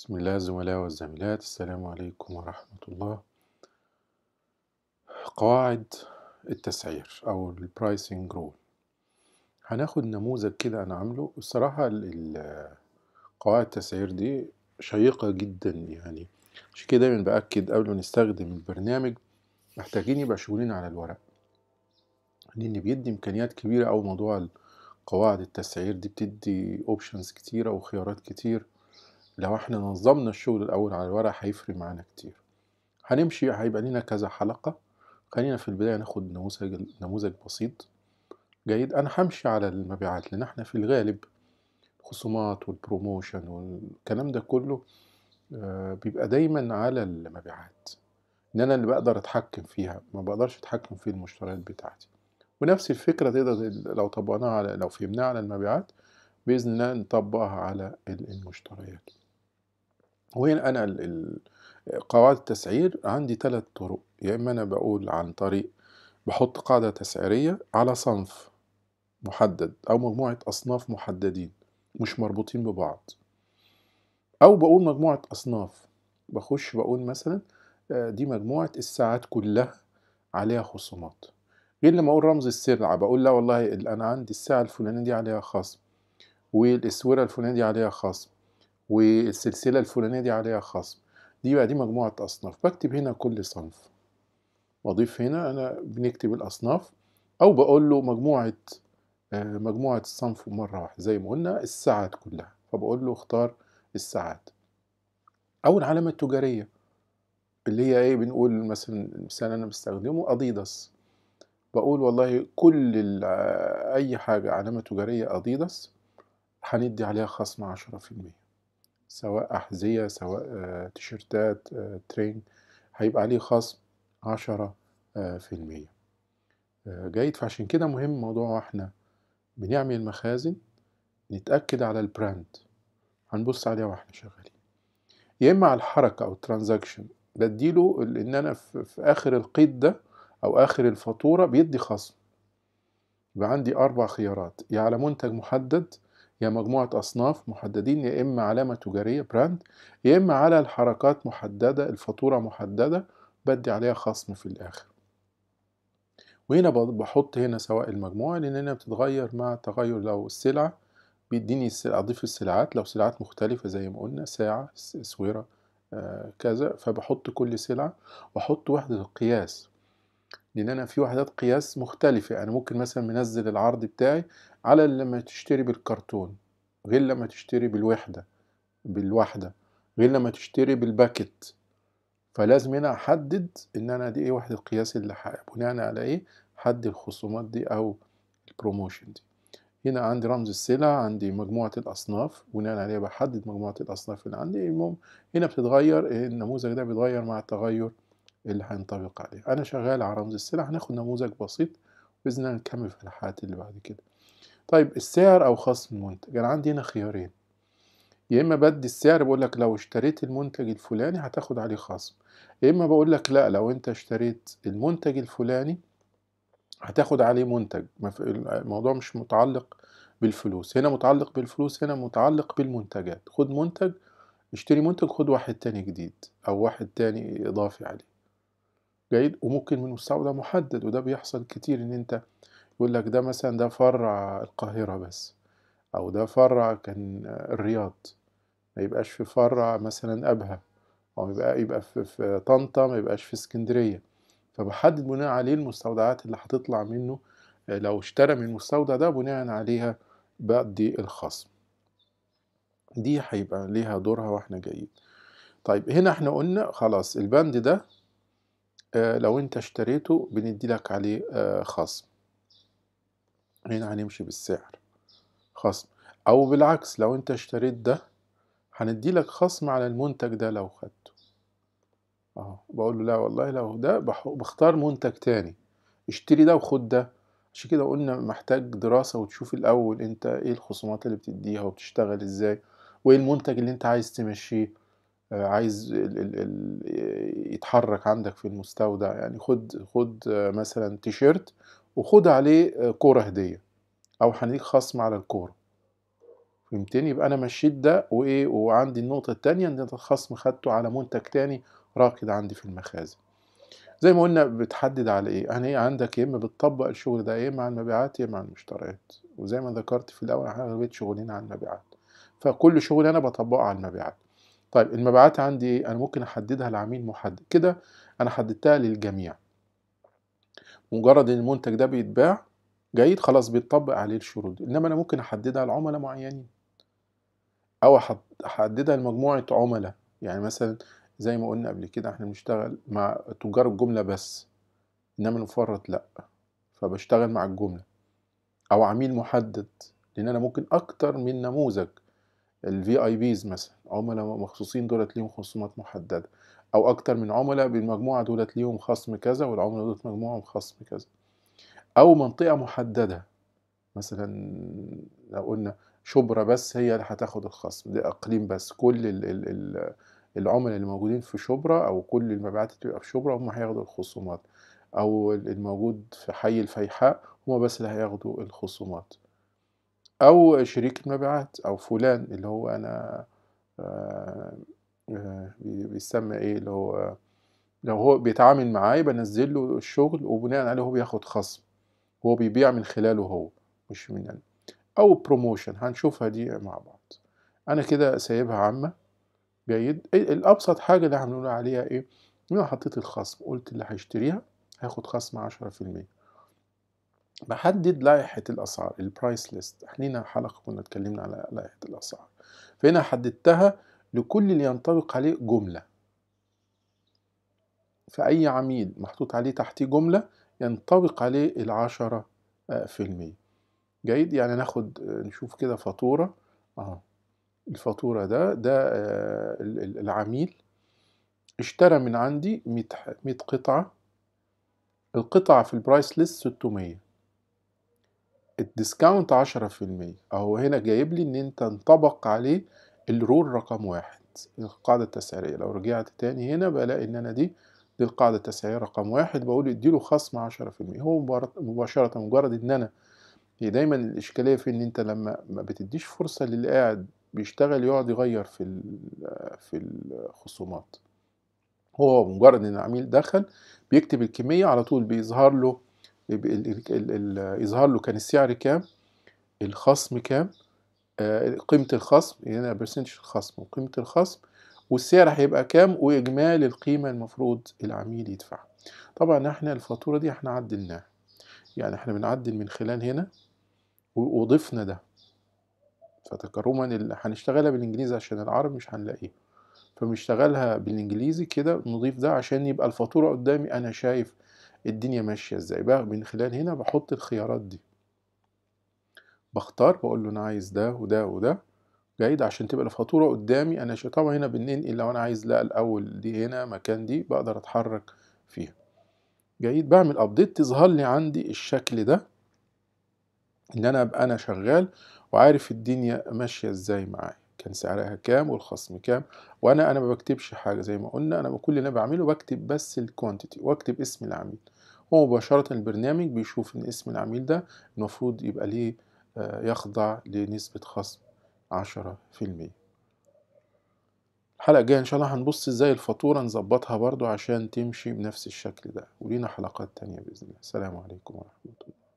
بسم الله الزملاء والزميلات السلام عليكم ورحمة الله قواعد التسعير أو البرايسنج رول هناخد نموذج كده أنا عامله الصراحة قواعد التسعير دي شيقة جدا يعني عشان كده دايما بأكد قبل ما نستخدم البرنامج محتاجين يبقى شغلين على الورق لأن بيدي إمكانيات كبيرة أوي موضوع قواعد التسعير دي بتدي أوبشنز كتيرة وخيارات كتير لو احنا نظمنا الشغل الأول على الورق هيفرق معانا كتير هنمشي هيبقى لينا كذا حلقة خلينا في البداية ناخد نموذج نموذج بسيط جيد أنا همشي على المبيعات لأن احنا في الغالب الخصومات والبروموشن والكلام ده كله آه، بيبقى دايما على المبيعات ان انا اللي بقدر اتحكم فيها ما بقدرش اتحكم في المشتريات بتاعتي ونفس الفكرة تقدر لو طبقناها على لو فهمناها على المبيعات بإذن الله نطبقها على المشتريات وهنا أنا قواعد التسعير عندي ثلاث طرق يا إما أنا بقول عن طريق بحط قاعدة تسعيرية على صنف محدد أو مجموعة أصناف محددين مش مربوطين ببعض أو بقول مجموعة أصناف بخش بقول مثلا آه، دي مجموعة الساعات كلها عليها خصومات غير لما أقول رمز السلعة بقول لا والله أنا عندي الساعة الفلانية دي عليها خصم والإسورة الفلانية دي عليها خصم والسلسلة الفلانية دي عليها خصم دي بقى دي مجموعة أصناف بكتب هنا كل صنف وأضيف هنا أنا بنكتب الأصناف أو بقول له مجموعة آه، مجموعة الصنف مرة واحدة زي ما قلنا الساعات كلها فبقول له اختار الساعات أو العلامة التجارية اللي هي إيه بنقول مثلا مثال أنا بستخدمه أديداس بقول والله كل آه، أي حاجة علامة تجارية أديداس هندي عليها خصم عشرة في المية سواء أحذية سواء آه، تيشيرتات آه، ترين هيبقى عليه خصم عشرة آه، في المية جيد فعشان كده مهم موضوع احنا بنعمل مخازن نتأكد على البراند هنبص عليها واحنا شغالين يا إما على الحركة أو الترانزاكشن بديله إن أنا في آخر القيد ده أو آخر الفاتورة بيدي خصم يبقى عندي أربع خيارات يا على منتج محدد يا مجموعة أصناف محددين يا إما علامة تجارية براند يا إما على الحركات محددة الفاتورة محددة بدي عليها خصم في الآخر وهنا بحط هنا سواء المجموعة لأن هنا بتتغير مع تغير لو السلعة بيديني أضيف السلعات لو سلعات مختلفة زي ما قلنا ساعة سويرة آه، كذا فبحط كل سلعة وأحط وحدة القياس لأن أنا في وحدات قياس مختلفة أنا ممكن مثلا منزل العرض بتاعي على لما تشتري بالكرتون غير لما تشتري بالوحدة بالوحدة غير لما تشتري بالباكت فلازم هنا احدد ان انا دي ايه وحدة القياس اللي بناء على ايه حد الخصومات دي او البروموشن دي هنا عندي رمز السلع عندي مجموعة الأصناف بناء عليها بحدد مجموعة الأصناف اللي عندي المهم هنا بتتغير إيه النموذج ده بيتغير مع التغير اللي هينطبق عليه أنا شغال على رمز السلع هناخد نموذج بسيط بإذن الله نكمل في الحلقات اللي بعد كده طيب السعر أو خصم المنتج أنا عندي هنا خيارين يا إما بدي السعر بقول لك لو اشتريت المنتج الفلاني هتاخد عليه خصم يا إما بقول لك لا لو أنت اشتريت المنتج الفلاني هتاخد عليه منتج الموضوع مش متعلق بالفلوس هنا متعلق بالفلوس هنا متعلق بالمنتجات خد منتج اشتري منتج خد واحد تاني جديد أو واحد تاني إضافي عليه جيد وممكن من مستودع محدد وده بيحصل كتير إن أنت يقول لك ده مثلا ده فرع القاهرة بس أو ده فرع كان الرياض ما يبقاش في فرع مثلا أبها أو يبقى يبقى في, في طنطا ما يبقاش في اسكندرية فبحدد بناء عليه المستودعات اللي هتطلع منه لو اشترى من المستودع ده بناء عليها بدي الخصم دي هيبقى ليها دورها واحنا جايين طيب هنا احنا قلنا خلاص البند ده آه، لو انت اشتريته بندي لك عليه آه، خصم هنا هنمشي بالسعر خصم او بالعكس لو انت اشتريت ده هنديلك خصم على المنتج ده لو خدته اهو بقول له لا والله لو ده بختار منتج تاني اشتري ده وخد ده عشان كده قلنا محتاج دراسة وتشوف الأول أنت إيه الخصومات اللي بتديها وبتشتغل إزاي وإيه المنتج اللي أنت عايز تمشيه آه، عايز الـ الـ الـ يتحرك عندك في المستودع يعني خد خد آه، مثلا تيشيرت وخد عليه آه، كورة هدية أو هنديك خصم على الكورة فهمتني يبقى أنا مشيت ده وإيه وعندي النقطة التانية إن الخصم خدته على منتج تاني راكد عندي في المخازن زي ما قلنا بتحدد على ايه يعني ايه عندك يا اما بتطبق الشغل ده يا اما على المبيعات يا اما على المشتريات وزي ما ذكرت في الاول انا اغلبيه شغلين على المبيعات فكل شغل انا بطبقه على المبيعات طيب المبيعات عندي ايه انا ممكن احددها لعميل محدد كده انا حددتها للجميع مجرد ان المنتج ده بيتباع جيد خلاص بيتطبق عليه الشروط دي انما انا ممكن احددها لعملاء معينين او احددها لمجموعه عملاء يعني مثلا زي ما قلنا قبل كده احنا بنشتغل مع تجار الجمله بس انما المفرط لا فبشتغل مع الجمله او عميل محدد لان انا ممكن اكتر من نموذج الفي اي بيز مثلا عملاء مخصوصين دولت ليهم خصومات محدده او اكتر من عملاء بالمجموعة دولت ليهم خصم كذا والعملاء دولت مجموعهم خصم كذا او منطقة محددة مثلا لو قلنا شبرا بس هي اللي هتاخد الخصم ده اقليم بس كل ال العملاء اللي موجودين في شبرا او كل المبيعات اللي بتبقى في شبرا هم هياخدوا الخصومات او الموجود في حي الفيحاء هم بس اللي هياخدوا الخصومات او شريك المبيعات او فلان اللي هو انا آه، بيسمى ايه اللي هو لو هو بيتعامل معايا بنزل له الشغل وبناء عليه هو بياخد خصم هو بيبيع من خلاله هو مش من أنا أو بروموشن هنشوفها دي مع بعض أنا كده سايبها عامة جيد الأبسط حاجة اللي هنقول عليها إيه أنا حطيت الخصم قلت اللي هيشتريها هاخد خصم عشرة في المية بحدد لائحة الأسعار البرايس ليست احنا حلقة كنا اتكلمنا على لائحة الأسعار فهنا حددتها لكل اللي ينطبق عليه جملة فأي عميل محطوط عليه تحتيه جملة ينطبق عليه العشرة آه، في المية جيد يعني ناخد آه، نشوف كده فاتورة اهو الفاتورة ده ده آه، العميل اشترى من عندي مية قطعة القطعة في البرايس ليست ستمية الديسكاونت المية اهو هنا جايب لي ان انت انطبق عليه الرول رقم واحد القاعدة التسعيرية لو رجعت تاني هنا بلاقي ان انا دي دي القاعدة التسعيرية رقم واحد بقول اديله خصم عشرة في المية هو مباشرة مجرد ان انا هي دايما الاشكالية في ان انت لما ما بتديش فرصة للي قاعد بيشتغل يقعد يغير في في الخصومات هو مجرد ان العميل دخل بيكتب الكمية على طول بيظهر له يظهر له كان السعر كام الخصم كام آه، قيمة الخصم هنا يعني برسنتج الخصم وقيمة الخصم والسعر هيبقى كام واجمالي القيمة المفروض العميل يدفعها طبعا احنا الفاتورة دي احنا عدلناها يعني احنا بنعدل من خلال هنا وضفنا ده فتكرما هنشتغلها بالانجليزي عشان العرب مش هنلاقيه فبنشتغلها بالانجليزي كده نضيف ده عشان يبقى الفاتورة قدامي انا شايف الدنيا ماشية ازاي بقى من خلال هنا بحط الخيارات دي بختار بقول له انا عايز ده وده وده جيد عشان تبقى الفاتوره قدامي انا طبعا هنا بننقل لو انا عايز لا الاول دي هنا مكان دي بقدر اتحرك فيها جيد بعمل ابديت تظهر لي عندي الشكل ده ان انا ابقى انا شغال وعارف الدنيا ماشيه ازاي معايا كان سعرها كام والخصم كام وانا انا ما بكتبش حاجه زي ما قلنا انا كل اللي انا بعمله بكتب بس الكوانتيتي واكتب اسم العميل هو مباشره البرنامج بيشوف ان اسم العميل ده المفروض يبقى ليه آه، يخضع لنسبة خصم عشرة في المية الحلقة الجاية إن شاء الله هنبص إزاي الفاتورة نظبطها برضو عشان تمشي بنفس الشكل ده ولينا حلقات تانية بإذن الله السلام عليكم ورحمة الله